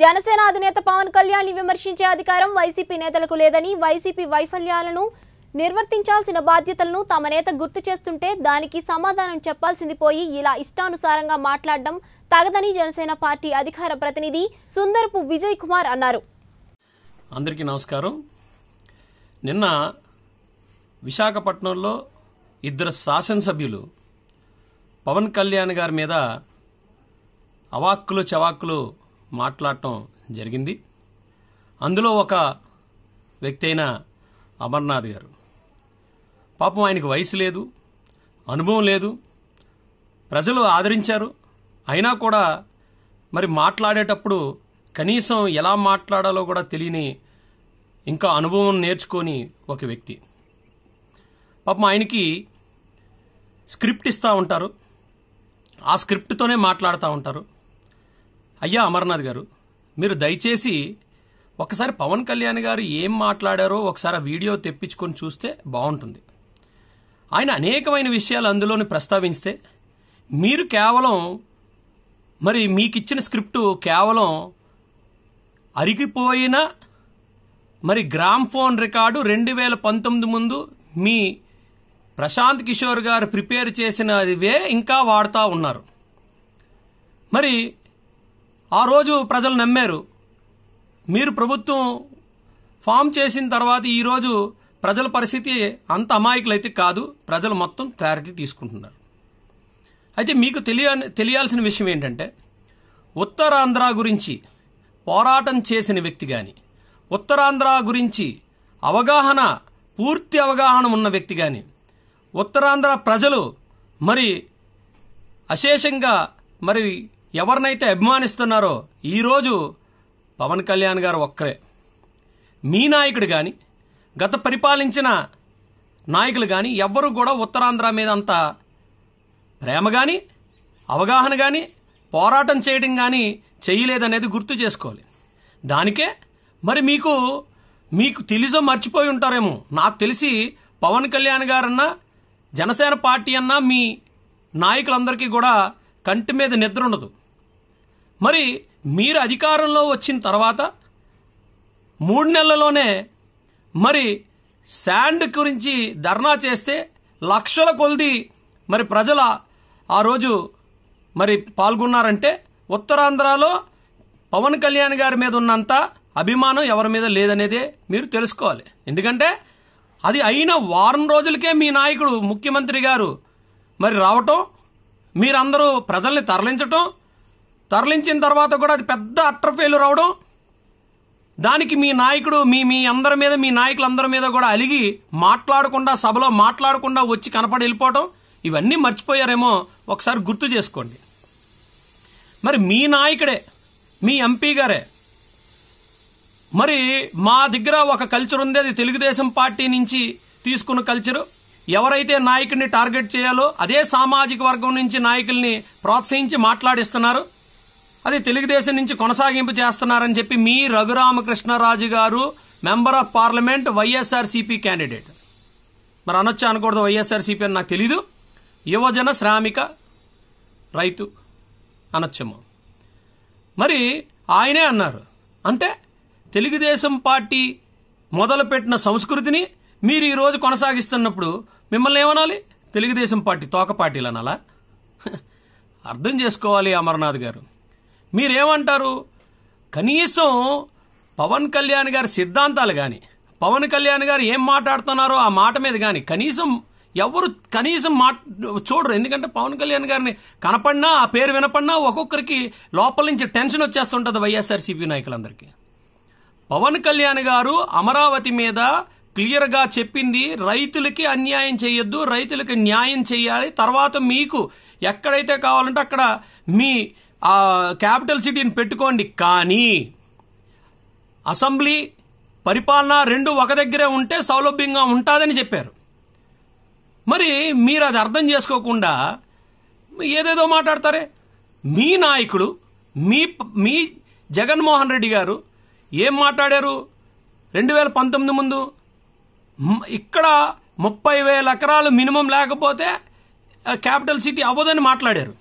జనసేన అధినేత పవన్ కళ్యాణ్ విమర్శించే అధికారం వైసీపీ నేతలకు లేదని వైసీపీ వైఫల్యాలను నిర్వర్తించాల్సిన బాధ్యతలను తమ నేత గుర్తు చేస్తుంటే దానికి సమాధానం చెప్పాల్సింది పోయి ఇలా ఇష్టానుసారంగా మాట్లాడడం తగదని జనసేన పార్టీ అధికార ప్రతినిధి సుందరపు విజయ్ కుమార్ అన్నారు అందరికీ నమస్కారం నిన్న విశాఖపట్నంలో ఇద్దరు శాసనసభ్యులు పవన్ కళ్యాణ్ గారి మీద అవాక్కులు చవాక్కులు మాట్లాడటం జరిగింది అందులో ఒక వ్యక్తి అయిన అమర్నాథ్ గారు పాపం ఆయనకు వయసు లేదు అనుభవం లేదు ప్రజలు ఆదరించారు అయినా కూడా మరి మాట్లాడేటప్పుడు కనీసం ఎలా మాట్లాడాలో కూడా తెలియని ఇంకా అనుభవం నేర్చుకొని ఒక వ్యక్తి పాపం ఆయనకి స్క్రిప్ట్ ఇస్తూ ఉంటారు ఆ స్క్రిప్ట్తోనే మాట్లాడుతూ ఉంటారు అయ్యా అమర్నాథ్ గారు మీరు దయచేసి ఒకసారి పవన్ కళ్యాణ్ గారు ఏం మాట్లాడారో ఒకసారి వీడియో తెప్పించుకొని చూస్తే బాగుంటుంది ఆయన అనేకమైన విషయాలు అందులోని ప్రస్తావిస్తే మీరు కేవలం మరి మీకు ఇచ్చిన స్క్రిప్టు కేవలం అరిగిపోయిన మరి గ్రామ్ ఫోన్ రికార్డు రెండు వేల పంతొమ్మిది ముందు మీ ప్రశాంత్ కిషోర్ గారు ప్రిపేర్ చేసినవే ఇంకా వాడుతూ ఉన్నారు మరి ఆ రోజు ప్రజలు నమ్మారు మీరు ప్రభుత్వం ఫామ్ చేసిన తర్వాత ఈరోజు ప్రజల పరిస్థితి అంత అమాయకులైతే కాదు ప్రజలు మొత్తం క్లారిటీ తీసుకుంటున్నారు అయితే మీకు తెలియ తెలియాల్సిన విషయం ఏంటంటే ఉత్తరాంధ్ర గురించి పోరాటం చేసిన వ్యక్తి కానీ ఉత్తరాంధ్ర గురించి అవగాహన పూర్తి అవగాహన ఉన్న వ్యక్తి కానీ ఉత్తరాంధ్ర ప్రజలు మరి అశేషంగా మరి ఎవరినైతే అభిమానిస్తున్నారో ఈరోజు పవన్ కళ్యాణ్ గారు ఒక్కరే మీ నాయకుడు కానీ గత పరిపాలించిన నాయకులు కానీ ఎవ్వరూ కూడా ఉత్తరాంధ్ర మీద అంత ప్రేమ కానీ అవగాహన కానీ పోరాటం చేయడం కానీ చేయలేదనేది గుర్తు చేసుకోవాలి దానికే మరి మీకు మీకు తెలిసో మర్చిపోయి ఉంటారేమో నాకు తెలిసి పవన్ కళ్యాణ్ గారన్నా జనసేన పార్టీ అన్నా మీ నాయకులందరికీ కూడా కంటి మీద నిద్ర ఉండదు మరి మీరు అధికారంలో వచ్చిన తర్వాత మూడు నెలల్లోనే మరి శాండ్ గురించి ధర్నా చేస్తే లక్షల కొలిది మరి ప్రజల ఆ రోజు మరి పాల్గొన్నారంటే ఉత్తరాంధ్రలో పవన్ కళ్యాణ్ గారి మీద ఉన్నంత అభిమానం ఎవరి మీద లేదనేదే మీరు తెలుసుకోవాలి ఎందుకంటే అది అయిన వారం రోజులకే మీ నాయకుడు ముఖ్యమంత్రి గారు మరి రావటం మీరందరూ ప్రజల్ని తరలించటం తరలించిన తర్వాత కూడా అది పెద్ద అట్టర్ ఫెయిల్ రావడం దానికి మీ నాయకుడు మీ మీ అందరి మీద మీ నాయకులందరి మీద కూడా అలిగి మాట్లాడకుండా సభలో మాట్లాడకుండా వచ్చి కనపడి వెళ్ళిపోవటం ఇవన్నీ మర్చిపోయారేమో ఒకసారి గుర్తు చేసుకోండి మరి మీ నాయకుడే మీ ఎంపీ గారే మరి మా దగ్గర ఒక కల్చర్ ఉంది అది తెలుగుదేశం పార్టీ నుంచి తీసుకున్న కల్చరు ఎవరైతే నాయకుడిని టార్గెట్ చేయాలో అదే సామాజిక వర్గం నుంచి నాయకుల్ని ప్రోత్సహించి మాట్లాడిస్తున్నారు అది తెలుగుదేశం నుంచి కొనసాగింపు చేస్తున్నారని చెప్పి మీ రఘురామకృష్ణరాజు గారు member of parliament YSRCP candidate మరి అనొచ్చ అనకూడదు వైఎస్ఆర్సీపీ అని నాకు తెలీదు యువజన శ్రామిక రైతు అనొచ్చము మరి ఆయనే అన్నారు అంటే తెలుగుదేశం పార్టీ మొదలుపెట్టిన సంస్కృతిని మీరు ఈరోజు కొనసాగిస్తున్నప్పుడు మిమ్మల్ని ఏమనాలి తెలుగుదేశం పార్టీ తోక పార్టీలు అనాలా అర్థం చేసుకోవాలి అమర్నాథ్ గారు మీరేమంటారు కనీసం పవన్ కళ్యాణ్ గారి సిద్ధాంతాలు కానీ పవన్ కళ్యాణ్ గారు ఏం మాట్లాడుతున్నారో ఆ మాట మీద కానీ కనీసం ఎవరు కనీసం మా చూడరు ఎందుకంటే పవన్ కళ్యాణ్ గారిని కనపడినా ఆ పేరు వినపడినా ఒక్కొక్కరికి లోపల నుంచి టెన్షన్ వచ్చేస్తుంటుంది వైఎస్ఆర్సీపీ నాయకులందరికీ పవన్ కళ్యాణ్ గారు అమరావతి మీద క్లియర్గా చెప్పింది రైతులకి అన్యాయం చేయొద్దు రైతులకి న్యాయం చేయాలి తర్వాత మీకు ఎక్కడైతే కావాలంటే అక్కడ మీ ఆ క్యాపిటల్ సిటీని పెట్టుకోండి కానీ అసెంబ్లీ పరిపాలన రెండు ఒక దగ్గరే ఉంటే సౌలభ్యంగా ఉంటుందని చెప్పారు మరి మీరు అది అర్థం చేసుకోకుండా ఏదేదో మాట్లాడతారే మీ నాయకుడు మీ మీ జగన్మోహన్ రెడ్డి గారు ఏం మాట్లాడారు రెండు వేల పంతొమ్మిది ముందు ఇక్కడ ముప్పై వేల ఎకరాలు మినిమం లేకపోతే క్యాపిటల్ సిటీ అవ్వదని మాట్లాడారు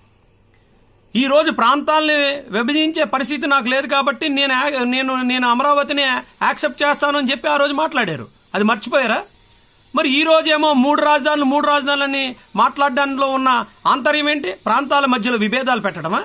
ఈ రోజు ప్రాంతాలని విభజించే పరిస్థితి నాకు లేదు కాబట్టి నేను నేను నేను అమరావతిని యాక్సెప్ట్ చేస్తానని చెప్పి ఆ రోజు మాట్లాడారు అది మర్చిపోయారా మరి ఈ రోజేమో మూడు రాజధానులు మూడు రాజధానులని మాట్లాడడంలో ఉన్న ఆంతర్యం ఏంటి ప్రాంతాల మధ్యలో విభేదాలు పెట్టడమా